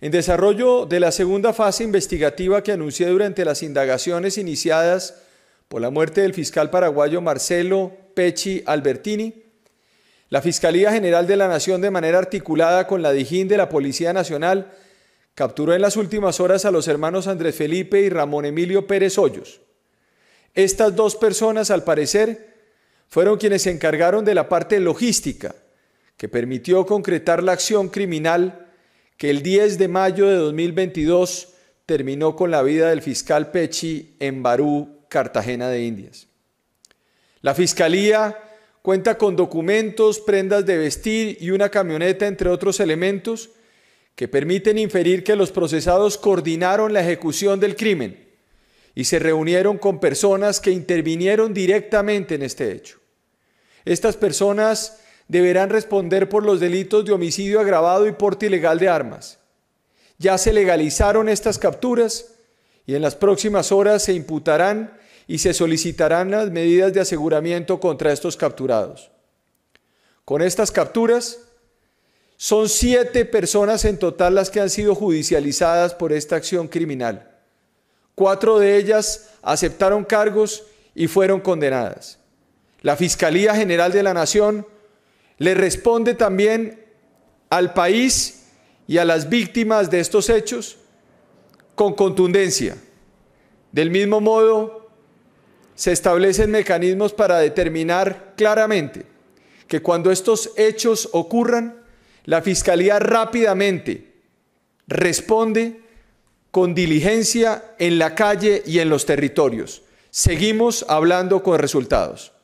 En desarrollo de la segunda fase investigativa que anuncié durante las indagaciones iniciadas por la muerte del fiscal paraguayo Marcelo Pecci Albertini, la Fiscalía General de la Nación, de manera articulada con la Dijín de la Policía Nacional, capturó en las últimas horas a los hermanos Andrés Felipe y Ramón Emilio Pérez Hoyos. Estas dos personas, al parecer, fueron quienes se encargaron de la parte logística que permitió concretar la acción criminal que el 10 de mayo de 2022 terminó con la vida del fiscal Pechi en Barú, Cartagena de Indias. La fiscalía cuenta con documentos, prendas de vestir y una camioneta, entre otros elementos, que permiten inferir que los procesados coordinaron la ejecución del crimen y se reunieron con personas que intervinieron directamente en este hecho. Estas personas deberán responder por los delitos de homicidio agravado y porte ilegal de armas. Ya se legalizaron estas capturas y en las próximas horas se imputarán y se solicitarán las medidas de aseguramiento contra estos capturados. Con estas capturas, son siete personas en total las que han sido judicializadas por esta acción criminal. Cuatro de ellas aceptaron cargos y fueron condenadas. La Fiscalía General de la Nación le responde también al país y a las víctimas de estos hechos con contundencia. Del mismo modo, se establecen mecanismos para determinar claramente que cuando estos hechos ocurran, la Fiscalía rápidamente responde con diligencia en la calle y en los territorios. Seguimos hablando con resultados.